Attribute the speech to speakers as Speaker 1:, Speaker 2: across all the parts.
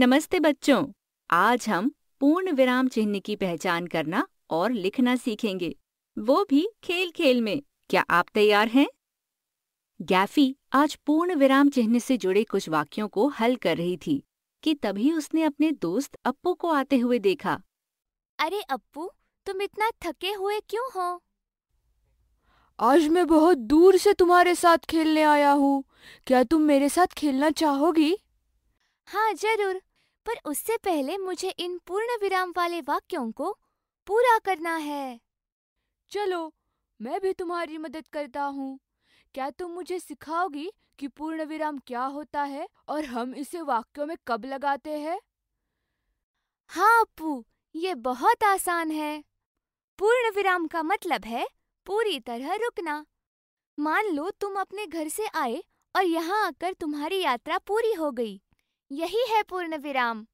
Speaker 1: नमस्ते बच्चों आज हम पूर्ण विराम चिन्ह की पहचान करना और लिखना सीखेंगे वो भी खेल खेल में क्या आप तैयार हैं गैफी आज पूर्ण विराम चिन्ह से जुड़े कुछ वाक्यों को हल कर रही थी कि तभी उसने अपने दोस्त अप्पू को आते हुए देखा अरे अप्पू तुम इतना थके हुए क्यों हो आज मैं बहुत दूर से
Speaker 2: तुम्हारे साथ खेलने आया हूँ क्या तुम मेरे साथ खेलना चाहोगी हाँ जरूर पर उससे पहले मुझे इन पूर्ण विराम वाले वाक्यों को पूरा करना है चलो मैं भी तुम्हारी मदद करता हूँ क्या तुम मुझे सिखाओगी कि पूर्ण विराम क्या होता है और हम इसे वाक्यों में कब लगाते हैं हाँ अपू ये बहुत आसान है पूर्ण विराम का मतलब है पूरी तरह रुकना मान लो तुम अपने घर से आए और यहाँ आकर तुम्हारी यात्रा पूरी हो गई यही है पूर्ण विराम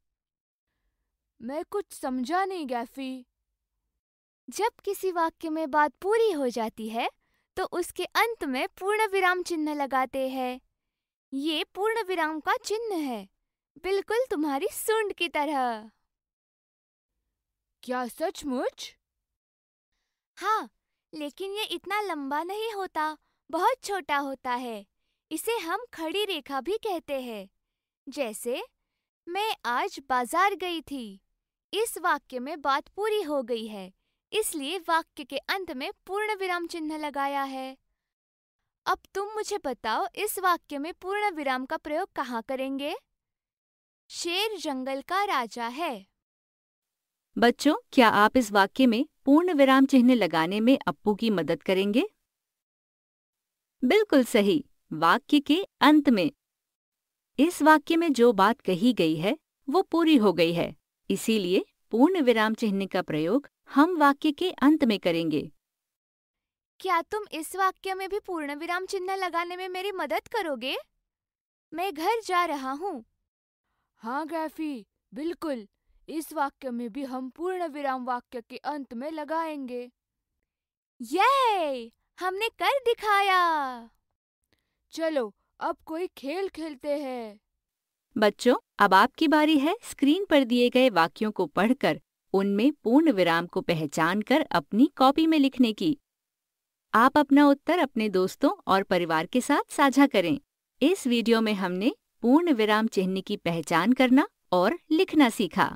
Speaker 2: मैं कुछ समझा नहीं गैफी जब किसी वाक्य में बात पूरी हो जाती है तो उसके अंत में पूर्ण विराम चिन्ह लगाते हैं ये पूर्ण विराम का चिन्ह है बिल्कुल तुम्हारी सुंड की तरह क्या सचमुच हाँ लेकिन ये इतना लंबा नहीं होता बहुत छोटा होता है इसे हम खड़ी रेखा भी कहते हैं जैसे मैं आज बाजार गई थी इस वाक्य में बात पूरी हो गई है इसलिए वाक्य के अंत में पूर्ण विराम चिन्ह लगाया है अब तुम मुझे बताओ इस वाक्य में पूर्ण विराम का प्रयोग कहाँ करेंगे शेर जंगल का राजा है
Speaker 1: बच्चों क्या आप इस वाक्य में पूर्ण विराम चिन्ह लगाने में अप्पू की मदद करेंगे बिल्कुल सही वाक्य के अंत में इस वाक्य में जो बात कही गई है वो पूरी हो गई है इसीलिए पूर्ण विराम चिन्ह का प्रयोग हम वाक्य के अंत में करेंगे
Speaker 2: क्या तुम इस वाक्य में भी पूर्ण विराम चिन्ह लगाने में मेरी मदद करोगे मैं घर जा रहा हूँ हाँ गैफी बिल्कुल इस वाक्य में भी हम पूर्ण विराम वाक्य के अंत में लगाएंगे ये हमने कर दिखाया चलो अब कोई खेल खेलते हैं
Speaker 1: बच्चों अब आपकी बारी है स्क्रीन पर दिए गए वाक्यों को पढ़कर उनमें पूर्ण विराम को पहचान कर अपनी कॉपी में लिखने की आप अपना उत्तर अपने दोस्तों और परिवार के साथ साझा करें इस वीडियो में हमने पूर्ण विराम चिन्ह की पहचान करना और लिखना सीखा